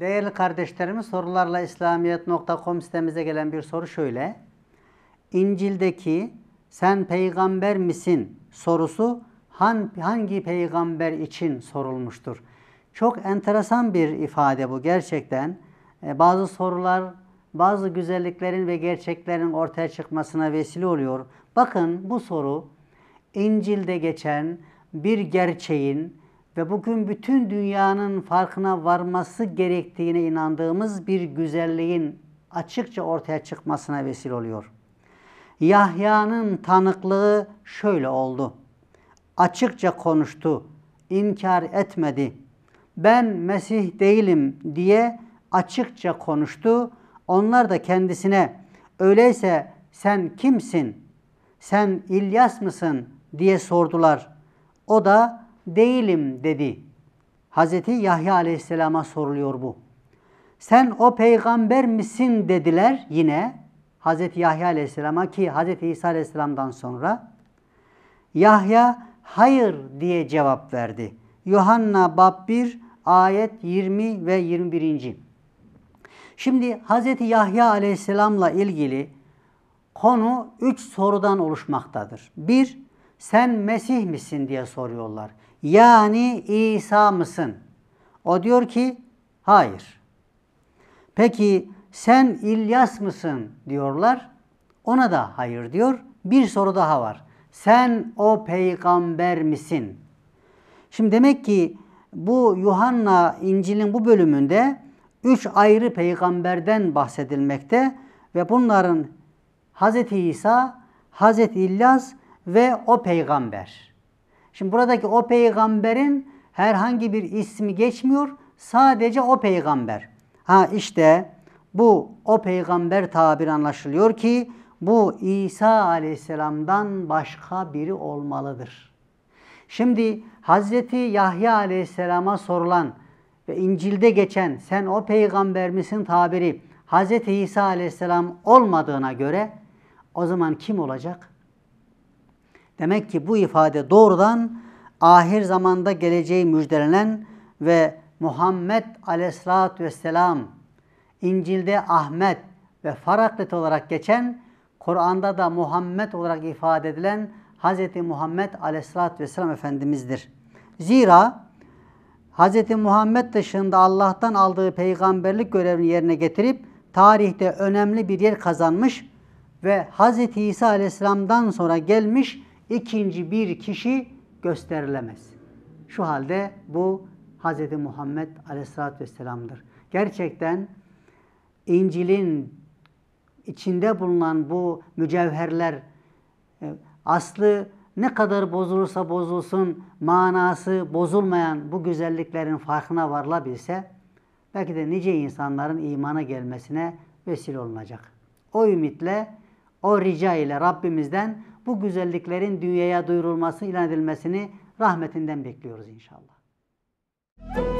Değerli kardeşlerimiz sorularla İslamiyet.com sitemize gelen bir soru şöyle. İncil'deki sen peygamber misin sorusu hangi peygamber için sorulmuştur? Çok enteresan bir ifade bu gerçekten. E, bazı sorular bazı güzelliklerin ve gerçeklerin ortaya çıkmasına vesile oluyor. Bakın bu soru İncil'de geçen bir gerçeğin ve bugün bütün dünyanın farkına varması gerektiğine inandığımız bir güzelliğin açıkça ortaya çıkmasına vesile oluyor. Yahya'nın tanıklığı şöyle oldu. Açıkça konuştu, inkar etmedi. Ben Mesih değilim diye açıkça konuştu. Onlar da kendisine öyleyse sen kimsin? Sen İlyas mısın diye sordular. O da değilim dedi. Hazreti Yahya aleyhisselama soruluyor bu. Sen o peygamber misin dediler yine Hazreti Yahya aleyhisselama ki Hazreti İsa aleyhisselamdan sonra. Yahya hayır diye cevap verdi. Yuhanna bab 1 ayet 20 ve 21. Şimdi Hazreti Yahya aleyhisselamla ilgili konu üç sorudan oluşmaktadır. Bir, sen Mesih misin diye soruyorlar. Yani İsa mısın? O diyor ki hayır. Peki sen İlyas mısın diyorlar. Ona da hayır diyor. Bir soru daha var. Sen o peygamber misin? Şimdi demek ki bu Yuhanna İncil'in bu bölümünde üç ayrı peygamberden bahsedilmekte ve bunların Hz. İsa, Hz. İlyas ve o peygamber. Şimdi buradaki o peygamberin herhangi bir ismi geçmiyor. Sadece o peygamber. Ha işte bu o peygamber tabir anlaşılıyor ki bu İsa aleyhisselamdan başka biri olmalıdır. Şimdi Hazreti Yahya aleyhisselama sorulan ve İncil'de geçen sen o peygamber misin tabiri Hazreti İsa aleyhisselam olmadığına göre o zaman kim olacak? Demek ki bu ifade doğrudan ahir zamanda geleceği müjdelenen ve Muhammed aleyhissalatü vesselam İncil'de Ahmet ve Faraklet olarak geçen Kur'an'da da Muhammed olarak ifade edilen Hz. Muhammed aleyhissalatü vesselam Efendimiz'dir. Zira Hz. Muhammed dışında Allah'tan aldığı peygamberlik görevini yerine getirip tarihte önemli bir yer kazanmış ve Hz. İsa aleyhisselamdan sonra gelmiş ikinci bir kişi gösterilemez. Şu halde bu Hz. Muhammed Aleyhisselatü Vesselam'dır. Gerçekten İncil'in içinde bulunan bu mücevherler e, aslı ne kadar bozulursa bozulsun manası bozulmayan bu güzelliklerin farkına varılabilse belki de nice insanların imana gelmesine vesile olunacak. O ümitle, o rica ile Rabbimizden bu güzelliklerin dünyaya duyurulması, ilan edilmesini rahmetinden bekliyoruz inşallah. Müzik